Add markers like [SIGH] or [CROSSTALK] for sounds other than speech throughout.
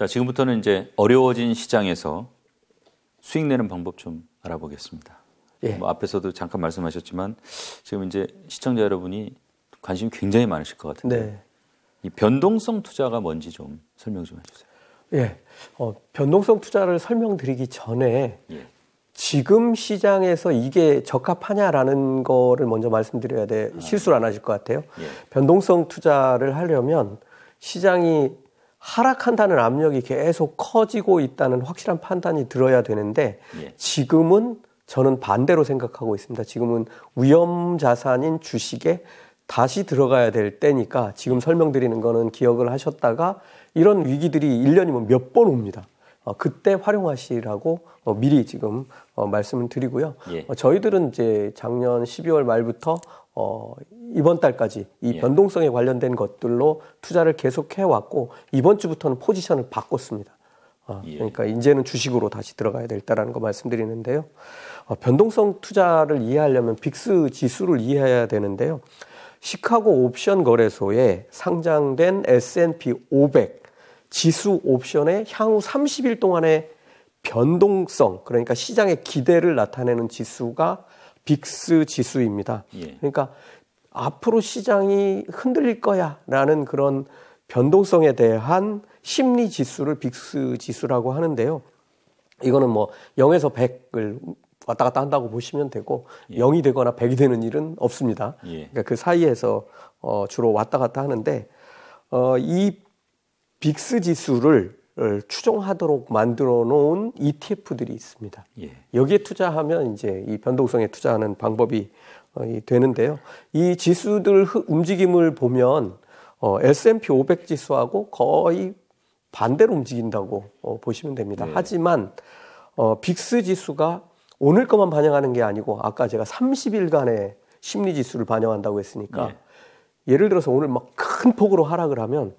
자, 지금부터는 이제 어려워진 시장에서 수익 내는 방법 좀 알아보겠습니다. 예. 뭐 앞에서도 잠깐 말씀하셨지만 지금 이제 시청자 여러분이 관심이 굉장히 많으실 것 같은데 네. 이 변동성 투자가 뭔지 좀 설명 좀 해주세요. 예, 어, 변동성 투자를 설명드리기 전에 예. 지금 시장에서 이게 적합하냐라는 거를 먼저 말씀드려야 돼 아. 실수를 안 하실 것 같아요. 예. 변동성 투자를 하려면 시장이 하락한다는 압력이 계속 커지고 있다는 확실한 판단이 들어야 되는데 예. 지금은 저는 반대로 생각하고 있습니다. 지금은 위험 자산인 주식에 다시 들어가야 될 때니까 지금 설명드리는 거는 기억을 하셨다가 이런 위기들이 1년이면 뭐 몇번 옵니다. 어, 그때 활용하시라고 어, 미리 지금 어, 말씀을 드리고요. 예. 어, 저희들은 이제 작년 12월 말부터 어, 이번 달까지 이 예. 변동성에 관련된 것들로 투자를 계속 해왔고 이번 주부터는 포지션을 바꿨습니다. 어, 예. 그러니까 이제는 주식으로 다시 들어가야 될다라는거 말씀드리는데요. 어, 변동성 투자를 이해하려면 빅스 지수를 이해해야 되는데요. 시카고 옵션 거래소에 상장된 S&P 500 지수 옵션의 향후 30일 동안의 변동성 그러니까 시장의 기대를 나타내는 지수가 빅스 지수입니다. 예. 그러니까 앞으로 시장이 흔들릴 거야라는 그런 변동성에 대한 심리 지수를 빅스 지수라고 하는데요. 이거는 뭐 0에서 100을 왔다 갔다 한다고 보시면 되고 예. 0이 되거나 100이 되는 일은 없습니다. 예. 그러니까 그 사이에서 어 주로 왔다 갔다 하는데 어이 빅스 지수를 추종하도록 만들어 놓은 ETF들이 있습니다. 예. 여기에 투자하면 이제 이 변동성에 투자하는 방법이 어, 되는데요. 이 지수들 움직임을 보면 어, S&P 500 지수하고 거의 반대로 움직인다고 어, 보시면 됩니다. 네. 하지만 어, 빅스 지수가 오늘 것만 반영하는 게 아니고 아까 제가 30일간의 심리 지수를 반영한다고 했으니까 네. 예를 들어서 오늘 막 큰 폭으로 하락을 하면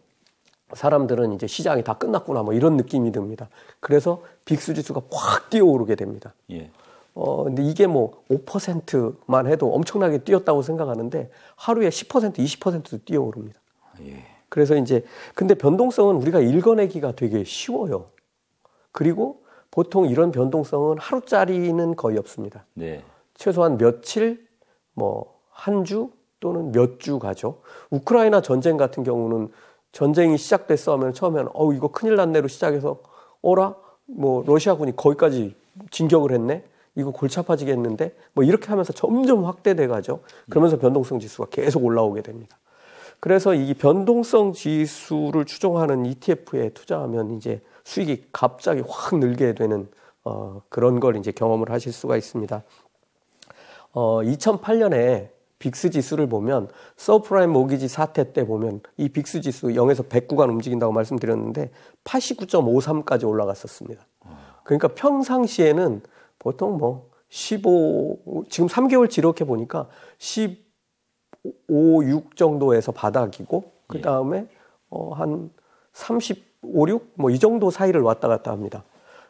사람들은 이제 시장이 다 끝났구나 뭐 이런 느낌이 듭니다. 그래서 빅수 지수가 확 뛰어오르게 됩니다. 예. 어 근데 이게 뭐 5%만 해도 엄청나게 뛰었다고 생각하는데 하루에 10% 20%도 뛰어오릅니다. 아, 예. 그래서 이제 근데 변동성은 우리가 읽어내기가 되게 쉬워요. 그리고 보통 이런 변동성은 하루짜리는 거의 없습니다. 네. 최소한 며칠 뭐 한 주 또는 몇 주 가죠. 우크라이나 전쟁 같은 경우는 전쟁이 시작됐어 하면 처음에는 어우 이거 큰일 났네로 시작해서 어라 뭐 러시아군이 거기까지 진격을 했네 이거 골치 아파지겠는데 뭐 이렇게 하면서 점점 확대돼 가죠 그러면서 변동성 지수가 계속 올라오게 됩니다 그래서 이 변동성 지수를 추종하는 ETF에 투자하면 이제 수익이 갑자기 확 늘게 되는 어, 그런 걸 이제 경험을 하실 수가 있습니다. 어, 2008년에 빅스 지수를 보면 서프라임 모기지 사태 때 보면 이 빅스 지수 0에서 100 구간 움직인다고 말씀드렸는데 89.53까지 올라갔었습니다. 그러니까 평상시에는 보통 뭐 15, 지금 3개월 지렇게 보니까 15, 6 정도에서 바닥이고, 그 예. 다음에 예. 어, 한 35, 6? 뭐 이 정도 사이를 왔다 갔다 합니다.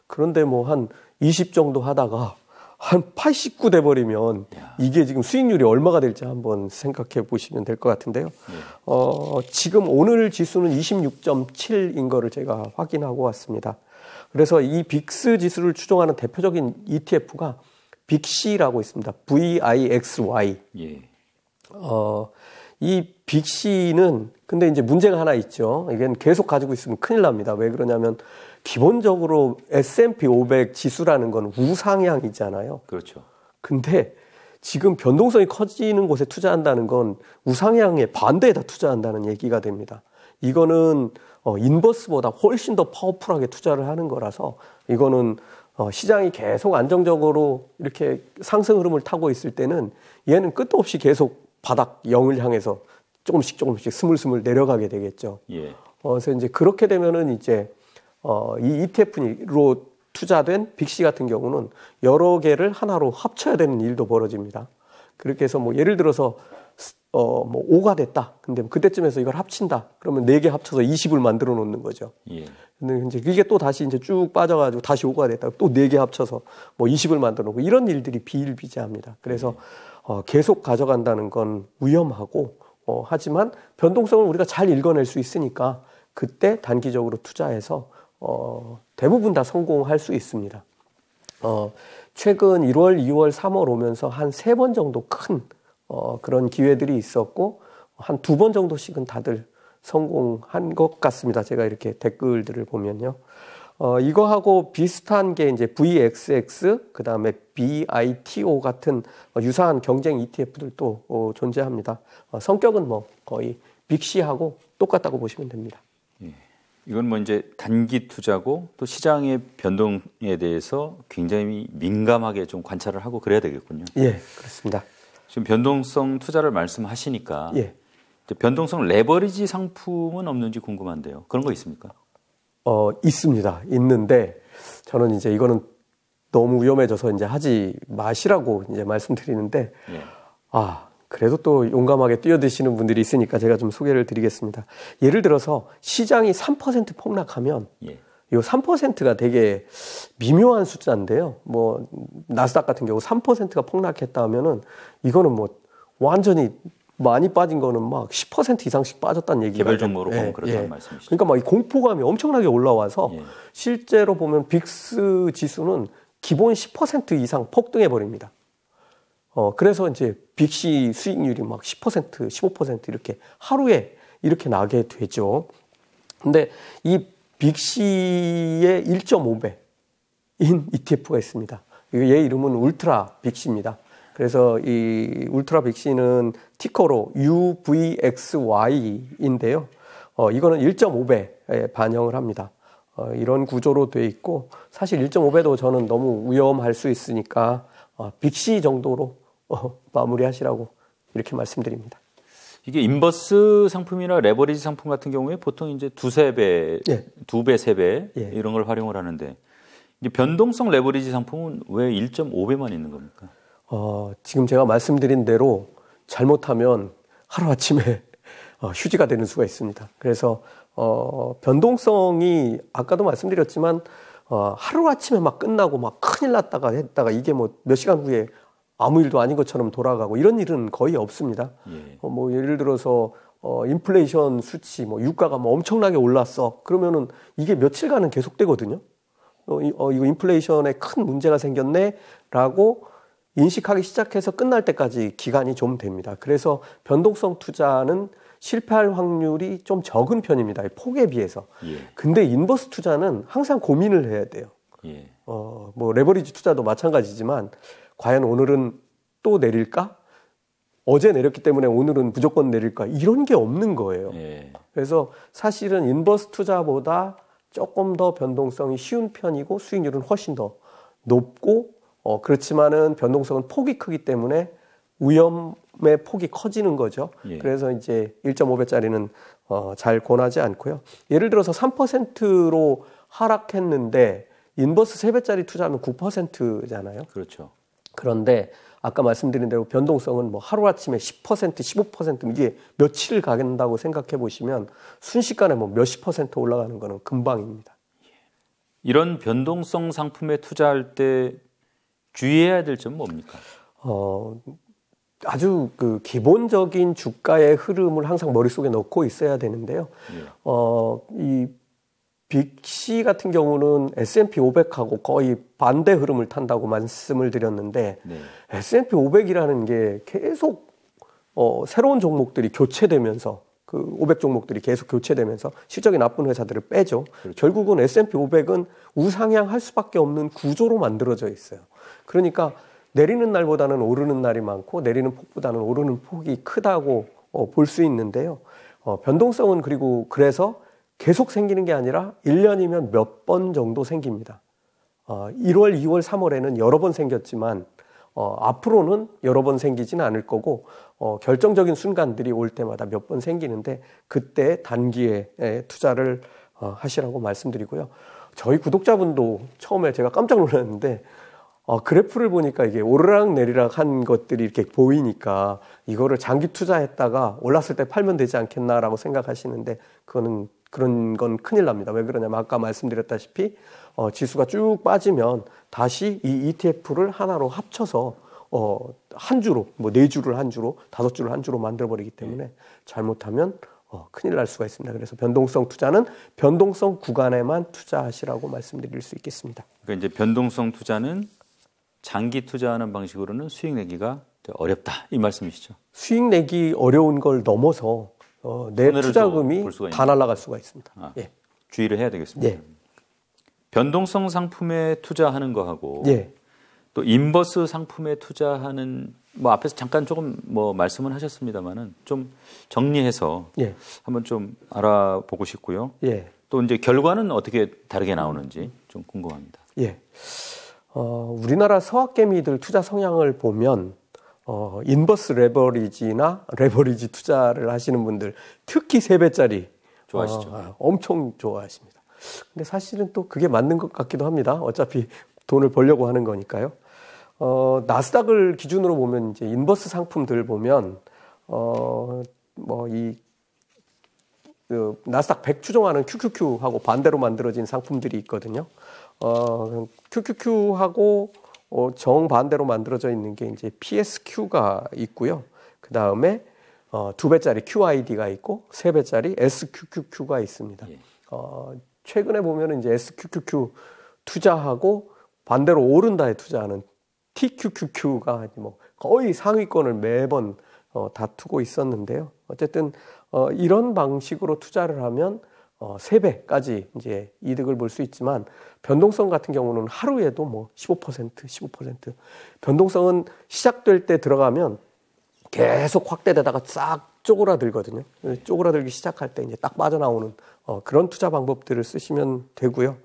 그런데 뭐 한 20 정도 하다가 한89 돼버리면 이게 지금 수익률이 얼마가 될지 한번 생각해 보시면 될 것 같은데요. 예. 어, 지금 오늘 지수는 26.7인 거를 제가 확인하고 왔습니다. 그래서 이 빅스 지수를 추종하는 대표적인 ETF가 빅시라고 있습니다. VIXY. 예. 어, 이 빅시는 근데 이제 문제가 하나 있죠. 이건 계속 가지고 있으면 큰일 납니다. 왜 그러냐면 기본적으로 S&P 500 지수라는 건 우상향이잖아요. 그렇죠. 근데 지금 변동성이 커지는 곳에 투자한다는 건 우상향의 반대에다 투자한다는 얘기가 됩니다. 이거는 어, 인버스보다 훨씬 더 파워풀하게 투자를 하는 거라서 이거는 어, 시장이 계속 안정적으로 이렇게 상승 흐름을 타고 있을 때는 얘는 끝도 없이 계속 바닥 영을 향해서 조금씩 조금씩 스물스물 내려가게 되겠죠. 예. 어, 그래서 이제 그렇게 되면은 이제 어, 이 ETF로 투자된 빅시 같은 경우는 여러 개를 하나로 합쳐야 되는 일도 벌어집니다. 그렇게 해서 뭐 예를 들어서 어, 뭐 5가 됐다. 근데 그때쯤에서 이걸 합친다. 그러면 4개 합쳐서 20을 만들어 놓는 거죠. 예. 근데 이제 그게또 다시 이제 쭉 빠져가지고 다시 5가 됐다. 또 4개 합쳐서 뭐 20을 만들어 놓고 이런 일들이 비일비재합니다. 그래서 예. 어, 계속 가져간다는 건 위험하고, 어, 하지만 변동성을 우리가 잘 읽어낼 수 있으니까 그때 단기적으로 투자해서 어, 대부분 다 성공할 수 있습니다. 어, 최근 1월, 2월, 3월 오면서 한 세 번 정도 큰 어, 그런 기회들이 있었고 한 두 번 정도씩은 다들 성공한 것 같습니다. 제가 이렇게 댓글들을 보면요. 어, 이거하고 비슷한 게 이제 VXX, 그 다음에 BITO 같은 유사한 경쟁 ETF들도 어, 존재합니다. 어, 성격은 뭐 거의 빅시하고 똑같다고 보시면 됩니다. 이건 뭐 이제 단기 투자고 또 시장의 변동에 대해서 굉장히 민감하게 좀 관찰을 하고 그래야 되겠군요. 예, 그렇습니다. 지금 변동성 투자를 말씀하시니까 예. 변동성 레버리지 상품은 없는지 궁금한데요. 그런 거 있습니까? 어, 있습니다. 있는데 저는 이제 이거는 너무 위험해져서 이제 하지 마시라고 이제 말씀드리는데 예. 아 그래도 또 용감하게 뛰어드시는 분들이 있으니까 제가 좀 소개를 드리겠습니다. 예를 들어서 시장이 3% 폭락하면 예. 이 3%가 되게 미묘한 숫자인데요. 뭐 나스닥 같은 경우 3%가 폭락했다 하면은 이거는 뭐 완전히 많이 빠진 거는 막 10% 이상씩 빠졌다는 얘기가 개별 정보로 보면 예, 그렇다는 예. 말씀이시죠. 그러니까 막 이 공포감이 엄청나게 올라와서 예. 실제로 보면 빅스 지수는 기본 10% 이상 폭등해 버립니다. 어, 그래서 이제 빅시 수익률이 막 10%, 15% 이렇게 하루에 이렇게 나게 되죠. 근데 이 빅시의 1.5배인 ETF가 있습니다. 얘 이름은 울트라 빅시입니다. 그래서 이 울트라 빅시는 티커로 UVXY인데요. 어, 이거는 1.5배에 반영을 합니다. 어, 이런 구조로 되어 있고 사실 1.5배도 저는 너무 위험할 수 있으니까 어, 빅시 정도로 어, 마무리하시라고 이렇게 말씀드립니다. 이게 인버스 상품이나 레버리지 상품 같은 경우에 보통 이제 두세 배, 예. 두 배, 세배 예. 이런 걸 활용을 하는데 변동성 레버리지 상품은 왜 1.5배만 있는 겁니까? 어, 지금 제가 말씀드린 대로 잘못하면 하루아침에 어, 휴지가 되는 수가 있습니다. 그래서 어, 변동성이 아까도 말씀드렸지만 어, 하루아침에 막 끝나고 막 큰일 났다가 했다가 이게 뭐 몇 시간 후에 아무 일도 아닌 것처럼 돌아가고 이런 일은 거의 없습니다. 예. 어, 뭐 예를 들어서 어, 인플레이션 수치, 뭐 유가가 뭐 엄청나게 올랐어. 그러면은 이게 며칠간은 계속되거든요. 어, 이, 어, 이거 인플레이션에 큰 문제가 생겼네라고 인식하기 시작해서 끝날 때까지 기간이 좀 됩니다. 그래서 변동성 투자는 실패할 확률이 좀 적은 편입니다. 폭에 비해서. 예. 근데 인버스 투자는 항상 고민을 해야 돼요. 예. 어, 뭐 레버리지 투자도 마찬가지지만 과연 오늘은 또 내릴까? 어제 내렸기 때문에 오늘은 무조건 내릴까? 이런 게 없는 거예요. 예. 그래서 사실은 인버스 투자보다 조금 더 변동성이 쉬운 편이고 수익률은 훨씬 더 높고 어 그렇지만은 변동성은 폭이 크기 때문에 위험의 폭이 커지는 거죠. 예. 그래서 이제 1.5배짜리는 어, 잘 권하지 않고요. 예를 들어서 3%로 하락했는데 인버스 3배짜리 투자하면 9%잖아요. 그렇죠. 그런데 아까 말씀드린 대로 변동성은 뭐 하루아침에 10%, 15% 이게 며칠 가겠다고 생각해 보시면 순식간에 뭐 몇십 퍼센트 올라가는 거는 금방입니다. 이런 변동성 상품에 투자할 때 주의해야 될 점은 뭡니까? 어, 아주 그 기본적인 주가의 흐름을 항상 머릿속에 넣고 있어야 되는데요. 예. 어, 이 빅시 같은 경우는 S&P 500하고 거의 반대 흐름을 탄다고 말씀을 드렸는데 네. S&P 500이라는 게 계속 어, 새로운 종목들이 교체되면서 그 500 종목들이 계속 교체되면서 실적이 나쁜 회사들을 빼죠. 그렇죠. 결국은 S&P 500은 우상향할 수밖에 없는 구조로 만들어져 있어요. 그러니까 내리는 날보다는 오르는 날이 많고 내리는 폭보다는 오르는 폭이 크다고 어, 볼수 있는데요. 어, 변동성은 그리고 그래서 계속 생기는 게 아니라 1년이면 몇 번 정도 생깁니다. 어, 1월, 2월, 3월에는 여러 번 생겼지만 어, 앞으로는 여러 번 생기지는 않을 거고 어, 결정적인 순간들이 올 때마다 몇 번 생기는데 그때 단기에 에, 투자를 어, 하시라고 말씀드리고요. 저희 구독자분도 처음에 제가 깜짝 놀랐는데 어, 그래프를 보니까 이게 오르락 내리락 한 것들이 이렇게 보이니까 이거를 장기 투자했다가 올랐을 때 팔면 되지 않겠나라고 생각하시는데 그거는 그런 건 큰일 납니다. 왜 그러냐면 아까 말씀드렸다시피 어, 지수가 쭉 빠지면 다시 이 ETF를 하나로 합쳐서 어, 한 주로 뭐 네 주를 한 주로 다섯 주를 한 주로 만들어 버리기 때문에 잘못하면 어, 큰일 날 수가 있습니다. 그래서 변동성 투자는 변동성 구간에만 투자하시라고 말씀드릴 수 있겠습니다. 그러니까 이제 변동성 투자는 장기 투자하는 방식으로는 수익 내기가 어렵다 이 말씀이시죠? 수익 내기 어려운 걸 넘어서 어, 내 투자금이 다 날아갈 수가 있습니다. 아, 예. 주의를 해야 되겠습니다. 예. 변동성 상품에 투자하는 거하고 예. 또 인버스 상품에 투자하는 뭐 앞에서 잠깐 조금 뭐 말씀은 하셨습니다만은 좀 정리해서 예. 한번 좀 알아보고 싶고요. 예. 또 이제 결과는 어떻게 다르게 나오는지 좀 궁금합니다. 예. 어, 우리나라 서학개미들 투자 성향을 보면 어, 인버스 레버리지나 레버리지 투자를 하시는 분들 특히 세배짜리 좋아하시죠. 어, 아, 엄청 좋아하십니다. 근데 사실은 또 그게 맞는 것 같기도 합니다. 어차피 돈을 벌려고 하는 거니까요. 어, 나스닥을 기준으로 보면 이제 인버스 상품들 보면 어, 뭐이 그 나스닥 100 추종하는 QQQ하고 반대로 만들어진 상품들이 있거든요. 어, QQQ하고 어, 정반대로 만들어져 있는 게 이제 PSQ가 있고요. 그 다음에 어, 두 배짜리 QID가 있고 세 배짜리 SQQQ가 있습니다. 예. 어, 최근에 보면 이제 SQQQ 투자하고 반대로 오른다에 투자하는 TQQQ가 뭐 거의 상위권을 매번 어, 다투고 있었는데요. 어쨌든 어, 이런 방식으로 투자를 하면 어, 3배까지 이제 이득을 볼 수 있지만 변동성 같은 경우는 하루에도 뭐 15%, 15% 변동성은 시작될 때 들어가면 계속 확대되다가 싹 쪼그라들거든요. 쪼그라들기 시작할 때 이제 딱 빠져나오는 어, 그런 투자 방법들을 쓰시면 되고요.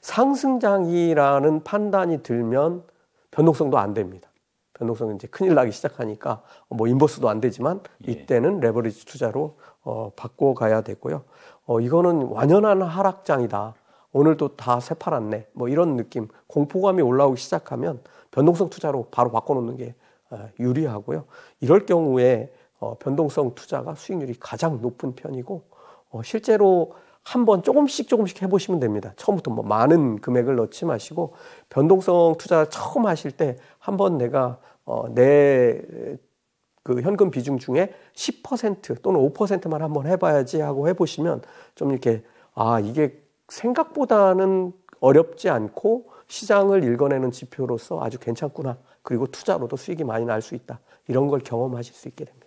상승장이라는 판단이 들면 변동성도 안 됩니다. 변동성은 이제 큰일 나기 시작하니까 뭐 인버스도 안 되지만 예. 이때는 레버리지 투자로 어, 바꿔 가야 되고요. 어, 이거는 완연한 하락장이다. 오늘 또다 새파랗네. 뭐 이런 느낌, 공포감이 올라오기 시작하면 변동성 투자로 바로 바꿔놓는 게 어, 유리하고요. 이럴 경우에 어, 변동성 투자가 수익률이 가장 높은 편이고 어, 실제로 한번 조금씩 조금씩 해보시면 됩니다. 처음부터 뭐 많은 금액을 넣지 마시고 변동성 투자 처음 하실 때 한번 내가 내그 현금 비중 중에 10% 또는 5%만 한번 해봐야지 하고 해보시면 좀 이렇게 아 이게 생각보다는 어렵지 않고 시장을 읽어내는 지표로서 아주 괜찮구나 그리고 투자로도 수익이 많이 날 수 있다 이런 걸 경험하실 수 있게 됩니다.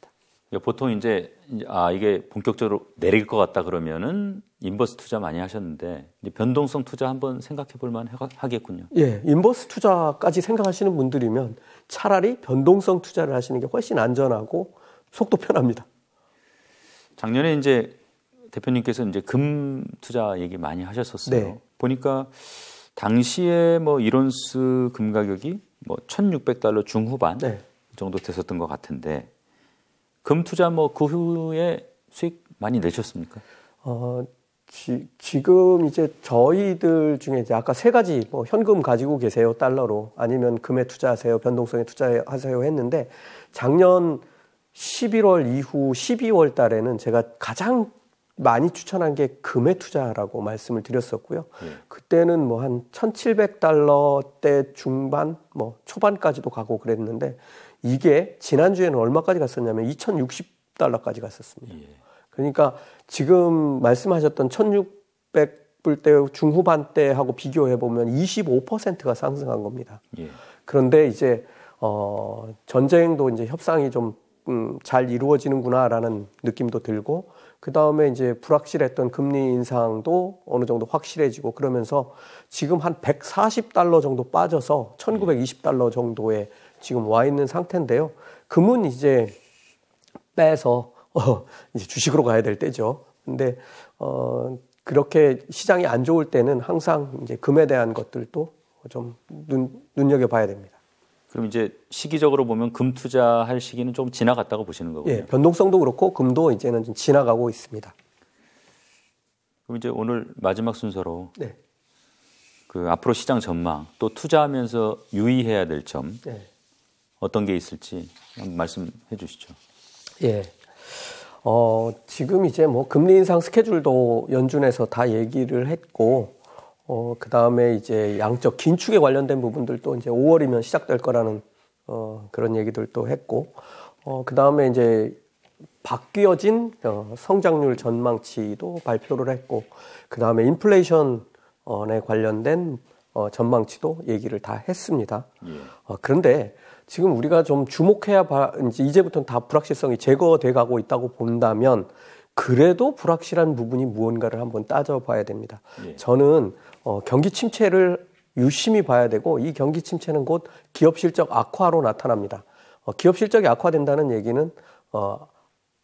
그러니까 보통 이제 아 이게 본격적으로 내릴 것 같다 그러면은 인버스 투자 많이 하셨는데 변동성 투자 한번 생각해 볼만 하겠군요. 예, 인버스 투자까지 생각하시는 분들이면 차라리 변동성 투자를 하시는 게 훨씬 안전하고 속도 편합니다. 작년에 이제 대표님께서 이제 금 투자 얘기 많이 하셨었어요. 네. 보니까 당시에 뭐 이론스 금 가격이 뭐 1,600달러 중후반 네. 정도 됐었던 것 같은데 금 투자 뭐 그 후에 수익 많이 내셨습니까? 어, 지, 지금 이제 저희들 중에 이제 아까 세 가지 뭐 현금 가지고 계세요 달러로 아니면 금에 투자하세요 변동성에 투자하세요 했는데 작년 11월 이후 12월 달에는 제가 가장 많이 추천한 게 금에 투자라고 말씀을 드렸었고요. 예. 그때는 뭐 한 1,700달러 대 중반, 뭐 초반까지도 가고 그랬는데 이게 지난주에는 얼마까지 갔었냐면 2060달러까지 갔었습니다. 예. 그러니까 지금 말씀하셨던 1600불 대 중후반 때하고 비교해 보면 25%가 상승한 겁니다. 예. 그런데 이제 어 전쟁도 이제 협상이 좀 음, 잘 이루어지는구나라는 느낌도 들고 그 다음에 이제 불확실했던 금리 인상도 어느 정도 확실해지고 그러면서 지금 한 140달러 정도 빠져서 1920달러 정도의 지금 와 있는 상태인데요. 금은 이제 빼서 어, 이제 주식으로 가야 될 때죠. 근데 어, 그렇게 시장이 안 좋을 때는 항상 이제 금에 대한 것들도 좀 눈, 눈여겨 봐야 됩니다. 그럼 이제 시기적으로 보면 금 투자할 시기는 좀 지나갔다고 보시는 거고요. 예, 변동성도 그렇고 금도 이제는 좀 지나가고 있습니다. 그럼 이제 오늘 마지막 순서로 네. 그 앞으로 시장 전망 또 투자하면서 유의해야 될점 네. 어떤 게 있을지 말씀해 주시죠. 예. 어, 지금 이제 뭐 금리 인상 스케줄도 연준에서 다 얘기를 했고, 어, 그 다음에 이제 양적 긴축에 관련된 부분들도 이제 5월이면 시작될 거라는 어, 그런 얘기들도 했고, 어, 그 다음에 이제 바뀌어진 어, 성장률 전망치도 발표를 했고, 그 다음에 인플레이션에 관련된 어, 전망치도 얘기를 다 했습니다. 예. 어, 그런데 지금 우리가 좀 주목해야 바, 이제 이제부터는 다 불확실성이 제거돼 가고 있다고 본다면 그래도 불확실한 부분이 무언가를 한번 따져봐야 됩니다. 예. 저는 어, 경기 침체를 유심히 봐야 되고 이 경기 침체는 곧 기업 실적 악화로 나타납니다. 어, 기업 실적이 악화된다는 얘기는 어,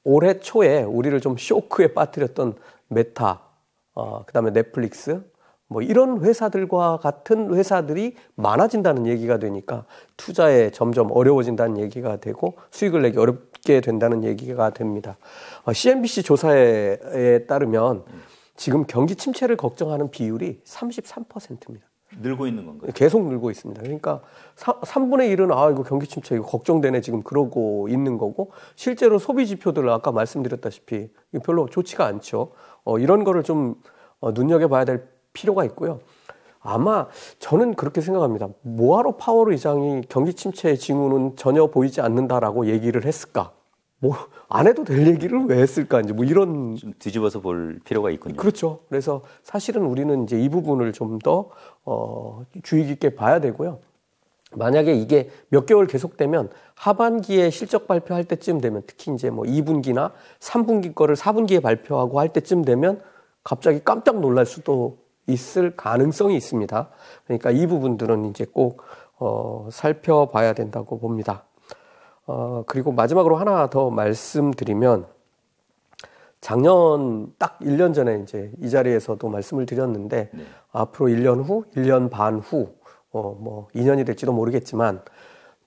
올해 초에 우리를 좀 쇼크에 빠뜨렸던 메타, 어, 그 다음에 넷플릭스, 뭐 이런 회사들과 같은 회사들이 많아진다는 얘기가 되니까 투자에 점점 어려워진다는 얘기가 되고 수익을 내기 어렵게 된다는 얘기가 됩니다. CNBC 어, 조사에 따르면 지금 경기 침체를 걱정하는 비율이 33%입니다. 늘고 있는 건가요? 계속 늘고 있습니다. 그러니까 3, 분의 1은 아 이거 경기 침체 이거 걱정되네 지금 그러고 있는 거고 실제로 소비 지표들 아까 말씀드렸다시피 별로 좋지가 않죠. 어, 이런 거를 좀 어, 눈여겨봐야 될 필요가 있고요. 아마 저는 그렇게 생각합니다. 뭐하러 파월 의장이 경기 침체의 징후는 전혀 보이지 않는다라고 얘기를 했을까? 뭐 안 해도 될 얘기를 왜 했을까? 이제 뭐 이런 좀 뒤집어서 볼 필요가 있군요. 그렇죠. 그래서 사실은 우리는 이제 이 부분을 좀더 어, 주의 깊게 봐야 되고요. 만약에 이게 몇 개월 계속되면 하반기에 실적 발표할 때쯤 되면 특히 이제 뭐 2분기나 3분기 거를 4분기에 발표하고 할 때쯤 되면 갑자기 깜짝 놀랄 수도 있을 가능성이 있습니다. 그러니까 이 부분들은 이제 꼭 어, 살펴봐야 된다고 봅니다. 어, 그리고 마지막으로 하나 더 말씀드리면 작년 딱 1년 전에 이제 이 자리에서도 말씀을 드렸는데 네. 앞으로 1년 후, 1년 반 후, 어, 뭐 2년이 될지도 모르겠지만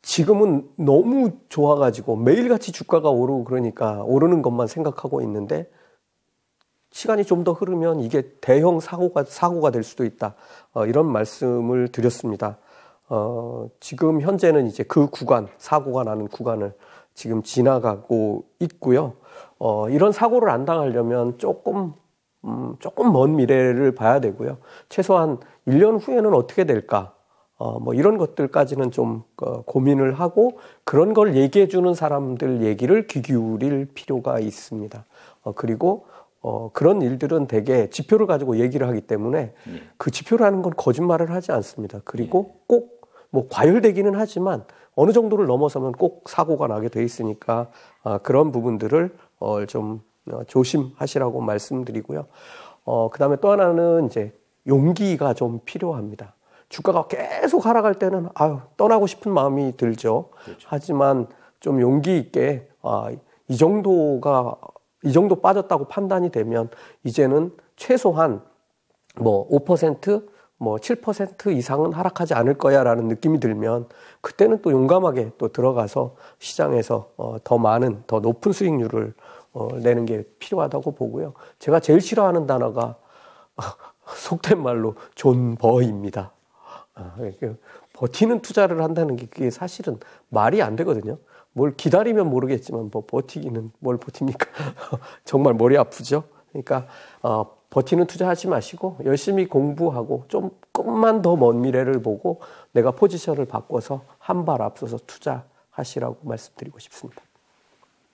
지금은 너무 좋아가지고 매일같이 주가가 오르고 그러니까 오르는 것만 생각하고 있는데 시간이 좀 더 흐르면 이게 대형 사고가 사고가 될 수도 있다. 어, 이런 말씀을 드렸습니다. 어, 지금 현재는 이제 그 구간 사고가 나는 구간을 지금 지나가고 있고요. 어, 이런 사고를 안 당하려면 조금 음, 조금 먼 미래를 봐야 되고요. 최소한 1년 후에는 어떻게 될까? 어, 뭐 이런 것들까지는 좀 어, 고민을 하고 그런 걸 얘기해 주는 사람들 얘기를 귀 기울일 필요가 있습니다. 어, 그리고 어, 그런 일들은 대개 지표를 가지고 얘기를 하기 때문에 예. 그 지표라는 건 거짓말을 하지 않습니다. 그리고 예. 꼭뭐 과열되기는 하지만 어느 정도를 넘어서면 꼭 사고가 나게 돼 있으니까 아, 그런 부분들을 어, 좀 어, 조심하시라고 말씀드리고요. 어, 그 다음에 또 하나는 이제 용기가 좀 필요합니다. 주가가 계속 하락할 때는 아유 떠나고 싶은 마음이 들죠. 그렇죠. 하지만 좀 용기 있게 아, 이 정도가 이 정도 빠졌다고 판단이 되면 이제는 최소한 뭐 5%, 뭐 7% 이상은 하락하지 않을 거야라는 느낌이 들면 그때는 또 용감하게 또 들어가서 시장에서 어, 더 많은 더 높은 수익률을 어, 내는 게 필요하다고 보고요. 제가 제일 싫어하는 단어가 [LAUGHS] 속된 말로 존버입니다. 아, 그 버티는 투자를 한다는 게 그게 사실은 말이 안 되거든요. 뭘 기다리면 모르겠지만 뭐 버티기는 뭘 버팁니까? [LAUGHS] 정말 머리 아프죠. 그러니까 어, 버티는 투자하지 마시고 열심히 공부하고 좀금만 더 먼 미래를 보고 내가 포지션을 바꿔서 한 발 앞서서 투자하시라고 말씀드리고 싶습니다.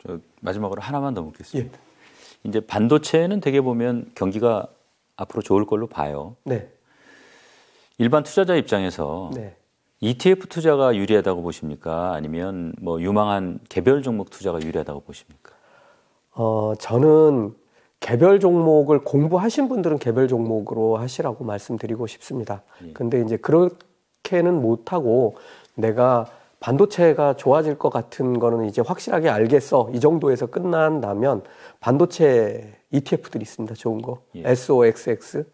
저 마지막으로 하나만 더 묻겠습니다. 예. 이제 반도체는 되게 보면 경기가 앞으로 좋을 걸로 봐요. 네. 일반 투자자 입장에서 네. ETF 투자가 유리하다고 보십니까? 아니면 뭐 유망한 개별 종목 투자가 유리하다고 보십니까? 어, 저는 개별 종목을 공부하신 분들은 개별 종목으로 하시라고 말씀드리고 싶습니다. 예. 근데 이제 그렇게는 못하고 내가 반도체가 좋아질 것 같은 거는 이제 확실하게 알겠어. 이 정도에서 끝난다면 반도체 ETF들이 있습니다. 좋은 거. 예. SOXX.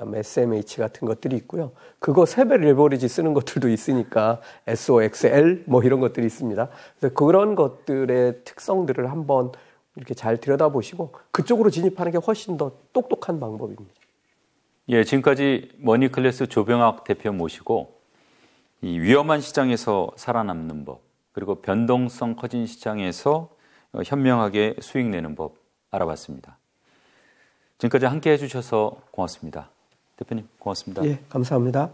그다음에 SMH 같은 것들이 있고요. 그거 세배 레버리지 쓰는 것들도 있으니까 SOXL 뭐 이런 것들이 있습니다. 그래서 그런 것들의 특성들을 한번 이렇게 잘 들여다보시고 그쪽으로 진입하는 게 훨씬 더 똑똑한 방법입니다. 예, 지금까지 머니클래스 조병학 대표 모시고 이 위험한 시장에서 살아남는 법 그리고 변동성 커진 시장에서 어, 현명하게 수익 내는 법 알아봤습니다. 지금까지 함께 해주셔서 고맙습니다. 대표님 고맙습니다. 예, 감사합니다.